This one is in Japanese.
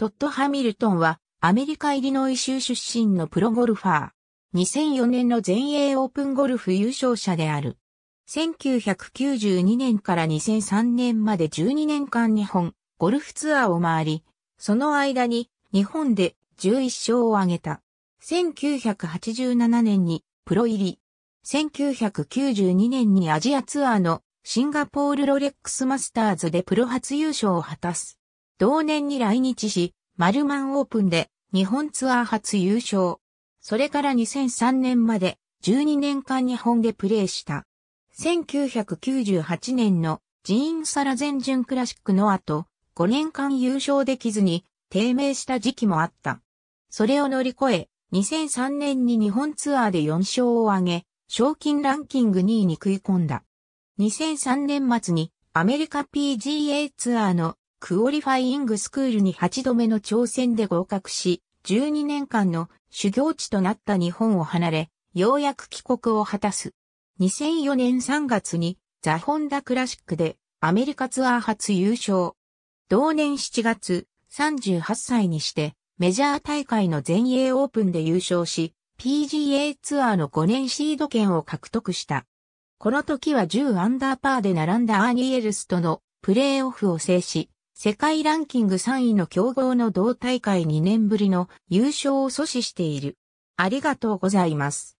トッド・ハミルトンは、アメリカイリノイ州出身のプロゴルファー。2004年の全英オープンゴルフ優勝者である。1992年から2003年まで12年間日本、ゴルフツアーを回り、その間に日本で11勝を挙げた。1987年にプロ入り。1992年にアジアツアーのシンガポールロレックスマスターズでプロ初優勝を果たす。同年に来日し、マルマンオープンで日本ツアー初優勝。それから2003年まで12年間日本でプレーした。1998年のジーン・サラ全準クラシックの後、5年間優勝できずに低迷した時期もあった。それを乗り越え、2003年に日本ツアーで4勝を挙げ、賞金ランキング2位に食い込んだ。2003年末にアメリカ PGA ツアーのクオリファイングスクールに8度目の挑戦で合格し、12年間の修行地となった日本を離れ、ようやく帰国を果たす。2004年3月にザ・ホンダクラシックでアメリカツアー初優勝。同年7月、38歳にしてメジャー大会の全英オープンで優勝し、PGA ツアーの5年シード権を獲得した。この時は10アンダーパーで並んだアーニー・エルスとのプレーオフを制し、世界ランキング3位の強豪の同大会2年ぶりの優勝を阻止している。ありがとうございます。